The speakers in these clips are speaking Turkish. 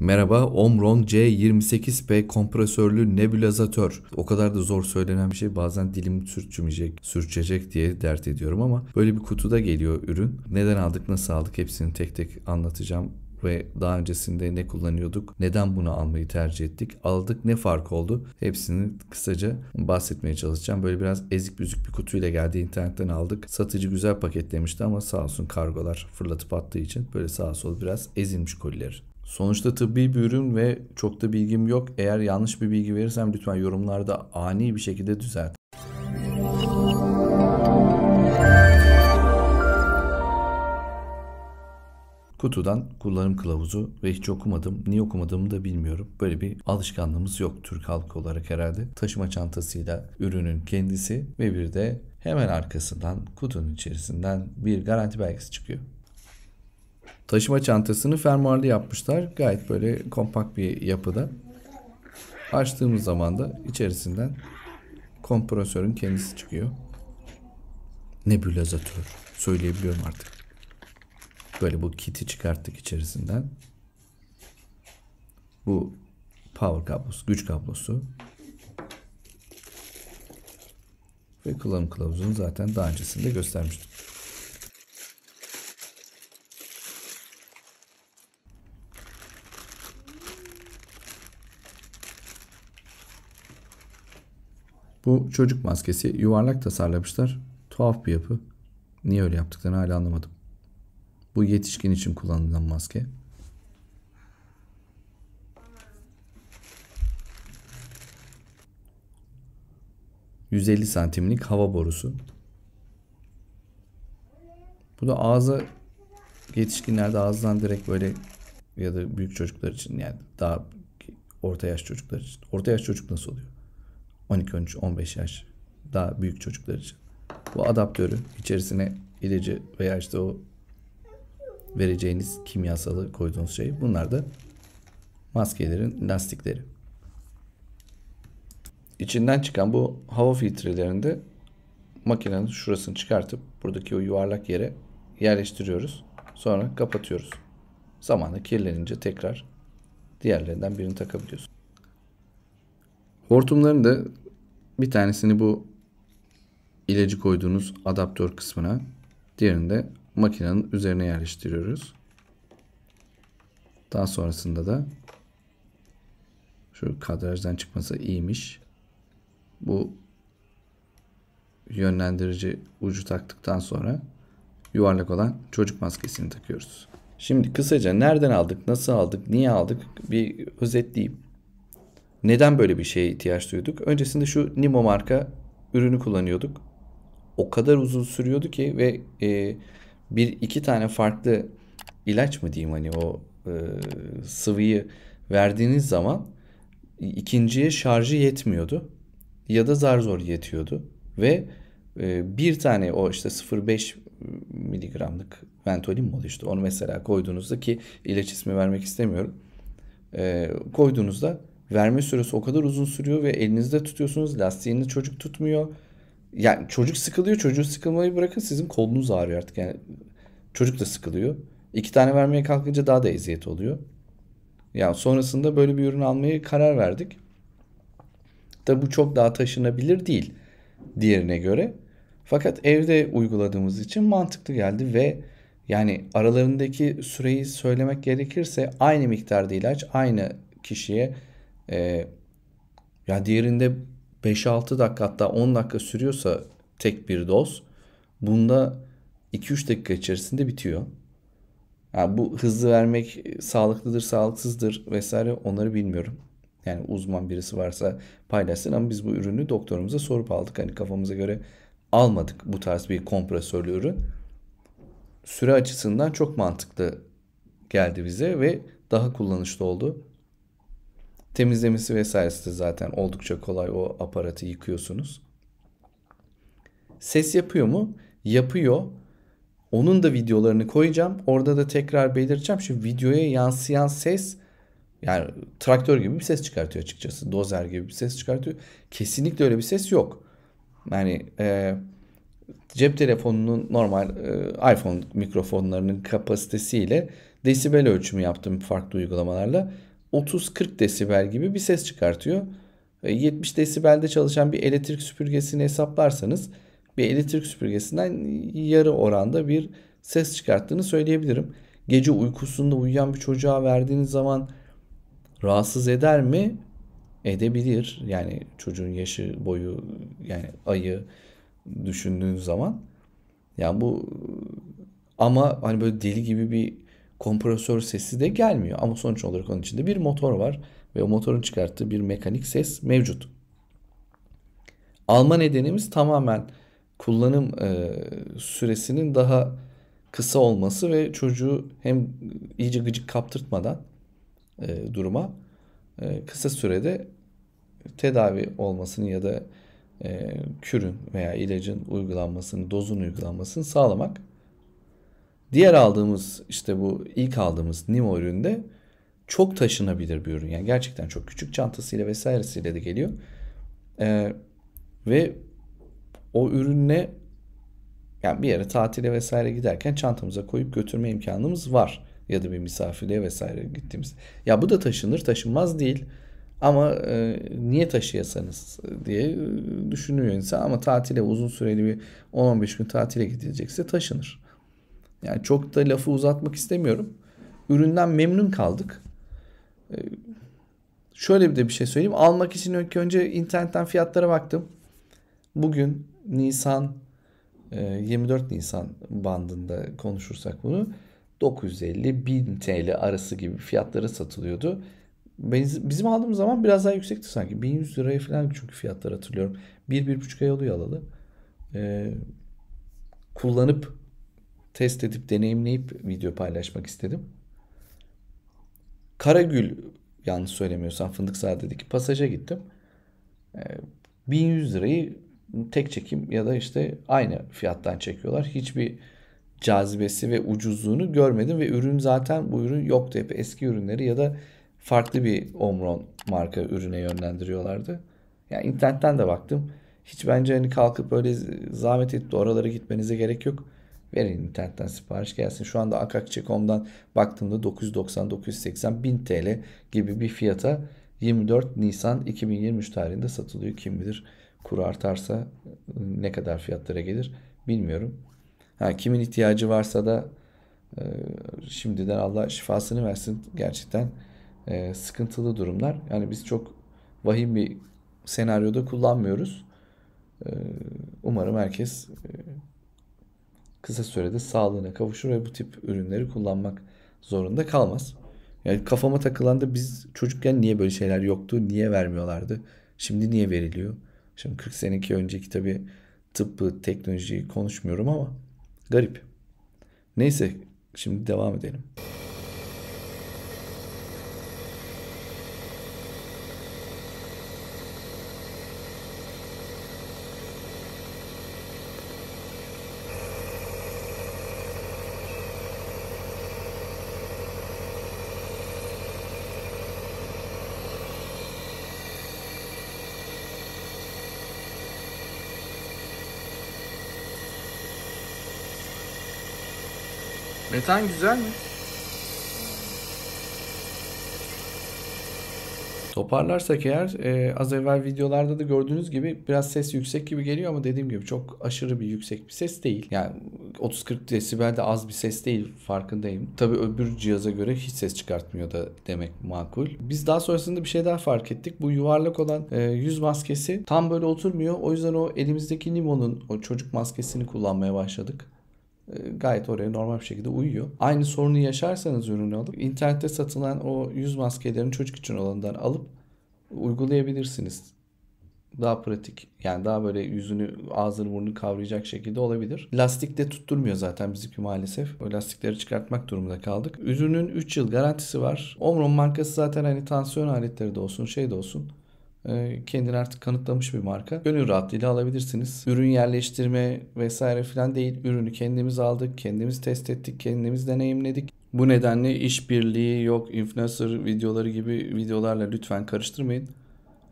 Merhaba Omron C28P kompresörlü nebulazatör. O kadar da zor söylenen bir şey bazen dilim sürçmeyecek, sürçecek diye dert ediyorum ama böyle bir kutuda geliyor ürün. Neden aldık, nasıl aldık hepsini tek tek anlatacağım ve daha öncesinde ne kullanıyorduk, neden bunu almayı tercih ettik, aldık ne fark oldu hepsini kısaca bahsetmeye çalışacağım. Böyle biraz ezik büzük bir kutuyla geldi internetten aldık. Satıcı güzel paketlemişti ama sağ olsun kargolar fırlatıp attığı için böyle sağa sol biraz ezilmiş kolileri. Sonuçta tıbbi bir ürün ve çok da bilgim yok. Eğer yanlış bir bilgi verirsem lütfen yorumlarda ani bir şekilde düzelt. Kutudan kullanım kılavuzu ve hiç okumadım. Niye okumadığımı da bilmiyorum. Böyle bir alışkanlığımız yok Türk halkı olarak herhalde. Taşıma çantasıyla ürünün kendisi ve bir de hemen arkasından kutunun içerisinden bir garanti belgesi çıkıyor. Taşıma çantasını fermuarlı yapmışlar. Gayet böyle kompakt bir yapıda. Açtığımız zaman da içerisinden kompresörün kendisi çıkıyor. Nebulazatör. Söyleyebiliyorum artık. Böyle bu kiti çıkarttık içerisinden. Bu power kablosu, güç kablosu. Ve kullanım kılavuzunu zaten daha öncesinde göstermiştik. Bu çocuk maskesi yuvarlak tasarlamışlar. Tuhaf bir yapı. Niye öyle yaptıklarını hala anlamadım. Bu yetişkin için kullanılan maske. ...150 santimlik hava borusu. Bu da ağza... ...yetişkinlerde ağızdan direkt böyle... ...ya da büyük çocuklar için yani daha... ...orta yaş çocuklar için. Orta yaş çocuk nasıl oluyor? 12, 13, 15 yaş daha büyük çocuklar için. Bu adaptörü içerisine ilacı veya işte o vereceğiniz kimyasalı koyduğunuz şey. Bunlar da maskelerin lastikleri. İçinden çıkan bu hava filtrelerinde makinenin şurasını çıkartıp buradaki o yuvarlak yere yerleştiriyoruz. Sonra kapatıyoruz. Zamanla kirlenince tekrar diğerlerinden birini takabiliyorsun. Hortumların da bir tanesini bu ilacı koyduğunuz adaptör kısmına. Diğerini de makinenin üzerine yerleştiriyoruz. Daha sonrasında da şu kadrajdan çıkması iyiymiş. Bu yönlendirici ucu taktıktan sonra yuvarlak olan çocuk maskesini takıyoruz. Şimdi kısaca nereden aldık, nasıl aldık, niye aldık bir özetleyeyim. Neden böyle bir şeye ihtiyaç duyduk? Öncesinde şu Nimo marka ürünü kullanıyorduk. O kadar uzun sürüyordu ki ve e, bir iki tane farklı ilaç mı diyeyim hani o e, sıvıyı verdiğiniz zaman ikinciye şarjı yetmiyordu ya da zar zor yetiyordu ve e, bir tane o işte 0.5 miligramlık ventolin mi işte onu mesela koyduğunuzda ki ilaç ismi vermek istemiyorum e, koyduğunuzda verme süresi o kadar uzun sürüyor ve elinizde tutuyorsunuz. Lastiğini çocuk tutmuyor. Yani çocuk sıkılıyor. Çocuğu sıkılmayı bırakın sizin kolunuz ağrıyor artık. Yani çocuk da sıkılıyor. İki tane vermeye kalkınca daha da eziyet oluyor. Yani sonrasında böyle bir ürün almayı karar verdik. Da bu çok daha taşınabilir değil diğerine göre. Fakat evde uyguladığımız için mantıklı geldi ve yani aralarındaki süreyi söylemek gerekirse aynı miktarda ilaç aynı kişiye e, ya diğerinde 5-6 dakika hatta 10 dakika sürüyorsa tek bir doz bunda 2-3 dakika içerisinde bitiyor. Yani bu hızlı vermek sağlıklıdır, sağlıksızdır vesaire onları bilmiyorum. Yani uzman birisi varsa paylaşsın ama biz bu ürünü doktorumuza sorup aldık. Hani kafamıza göre almadık bu tarz bir kompresörlü ürün. Süre açısından çok mantıklı geldi bize ve daha kullanışlı oldu. Temizlemesi vesairesi de zaten oldukça kolay o aparatı yıkıyorsunuz. Ses yapıyor mu? Yapıyor. Onun da videolarını koyacağım. Orada da tekrar belirteceğim. Şu videoya yansıyan ses yani traktör gibi bir ses çıkartıyor açıkçası. Dozer gibi bir ses çıkartıyor. Kesinlikle öyle bir ses yok. Yani e, cep telefonunun normal e, iPhone mikrofonlarının kapasitesiyle desibel ölçümü yaptım farklı uygulamalarla. 30-40 desibel gibi bir ses çıkartıyor. 70 e, desibelde çalışan bir elektrik süpürgesini hesaplarsanız bir elektrik süpürgesinden yarı oranda bir ses çıkarttığını söyleyebilirim. Gece uykusunda uyuyan bir çocuğa verdiğiniz zaman rahatsız eder mi? Edebilir. Yani çocuğun yaşı, boyu yani ayı düşündüğün zaman. Yani bu ama hani böyle deli gibi bir kompresör sesi de gelmiyor. Ama sonuç olarak onun içinde bir motor var ve o motorun çıkarttığı bir mekanik ses mevcut. Alma nedenimiz tamamen kullanım e, süresinin daha kısa olması ve çocuğu hem iyice gıcık kaptırtmadan e, duruma e, kısa sürede tedavi olmasını ya da e, kürün veya ilacın uygulanmasını, dozun uygulanmasını sağlamak. Diğer aldığımız işte bu ilk aldığımız Nimo üründe çok taşınabilir bir ürün. Yani gerçekten çok küçük çantasıyla vesairesiyle de geliyor. Ee, ve o ürünle yani bir yere tatile vesaire giderken çantamıza koyup götürme imkanımız var. Ya da bir misafirliğe vesaire gittiğimiz. Ya bu da taşınır taşınmaz değil. Ama e, niye taşıyasanız diye e, düşünüyor insan. Ama tatile uzun süreli bir 10-15 gün tatile gidilecekse taşınır. Yani çok da lafı uzatmak istemiyorum. Üründen memnun kaldık. Ee, şöyle bir de bir şey söyleyeyim. Almak için ilk önce internetten fiyatlara baktım. Bugün Nisan 24 e, Nisan bandında konuşursak bunu 950-1000 TL arası gibi fiyatlara satılıyordu. Bizim aldığımız zaman biraz daha yüksekti sanki. 1100 liraya falan çünkü fiyatları hatırlıyorum. 1-1,5 ay oluyor alalı. Ee, kullanıp test edip deneyimleyip video paylaşmak istedim. Karagül yanlış söylemiyorsam dedik. pasaja gittim. 1100 ee, lirayı tek çekim ya da işte aynı fiyattan çekiyorlar. Hiçbir cazibesi ve ucuzluğunu görmedim ve ürün zaten bu ürün yoktu. Hep eski ürünleri ya da farklı bir Omron marka ürüne yönlendiriyorlardı. Yani internetten de baktım. Hiç bence hani kalkıp böyle zahmet edip de oralara gitmenize gerek yok. Verin internetten sipariş gelsin. Şu anda akakçe.com'dan baktığımda 990, 980, 1000 TL gibi bir fiyata 24 Nisan 2023 tarihinde satılıyor. Kim bilir kuru artarsa ne kadar fiyatlara gelir bilmiyorum. Ha, kimin ihtiyacı varsa da e, şimdiden Allah şifasını versin gerçekten e, sıkıntılı durumlar. Yani biz çok vahim bir senaryoda kullanmıyoruz. E, umarım herkes e, kısa sürede sağlığına kavuşur ve bu tip ürünleri kullanmak zorunda kalmaz. Yani kafama takılan da biz çocukken niye böyle şeyler yoktu, niye vermiyorlardı, şimdi niye veriliyor? Şimdi 40 seneki önceki tabii tıbbı, teknolojiyi konuşmuyorum ama garip. Neyse şimdi devam edelim. Metan güzel mi? Toparlarsak eğer e, az evvel videolarda da gördüğünüz gibi biraz ses yüksek gibi geliyor ama dediğim gibi çok aşırı bir yüksek bir ses değil. Yani 30-40 desibel de az bir ses değil farkındayım. Tabi öbür cihaza göre hiç ses çıkartmıyor da demek makul. Biz daha sonrasında bir şey daha fark ettik. Bu yuvarlak olan e, yüz maskesi tam böyle oturmuyor. O yüzden o elimizdeki Nimo'nun o çocuk maskesini kullanmaya başladık. E, gayet oraya normal bir şekilde uyuyor. Aynı sorunu yaşarsanız ürünü alıp internette satılan o yüz maskelerini çocuk için olanından alıp uygulayabilirsiniz. Daha pratik yani daha böyle yüzünü ağzını burnunu kavrayacak şekilde olabilir. Lastik de tutturmuyor zaten bizimki maalesef. O lastikleri çıkartmak durumunda kaldık. Ürünün 3 yıl garantisi var. Omron markası zaten hani tansiyon aletleri de olsun şey de olsun ee, kendini artık kanıtlamış bir marka. Gönül rahatlığıyla alabilirsiniz. Ürün yerleştirme vesaire filan değil. Ürünü kendimiz aldık, kendimiz test ettik, kendimiz deneyimledik. Bu nedenle işbirliği yok, influencer videoları gibi videolarla lütfen karıştırmayın.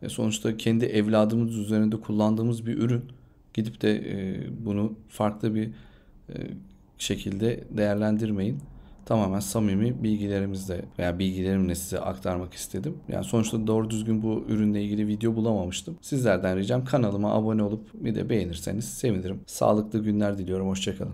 E, sonuçta kendi evladımız üzerinde kullandığımız bir ürün. Gidip de e, bunu farklı bir e, şekilde değerlendirmeyin tamamen samimi bilgilerimizle veya bilgilerimle size aktarmak istedim. Yani sonuçta doğru düzgün bu ürünle ilgili video bulamamıştım. Sizlerden ricam kanalıma abone olup bir de beğenirseniz sevinirim. Sağlıklı günler diliyorum. Hoşçakalın.